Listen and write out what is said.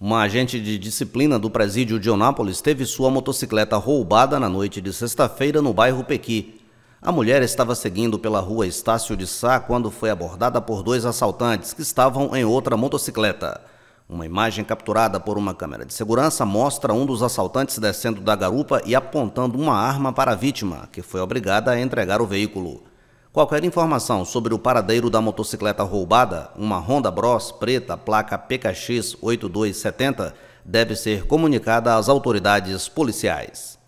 Uma agente de disciplina do presídio de Onápolis teve sua motocicleta roubada na noite de sexta-feira no bairro Pequi. A mulher estava seguindo pela rua Estácio de Sá quando foi abordada por dois assaltantes que estavam em outra motocicleta. Uma imagem capturada por uma câmera de segurança mostra um dos assaltantes descendo da garupa e apontando uma arma para a vítima, que foi obrigada a entregar o veículo. Qualquer informação sobre o paradeiro da motocicleta roubada, uma Honda Bros preta, placa PKX 8270, deve ser comunicada às autoridades policiais.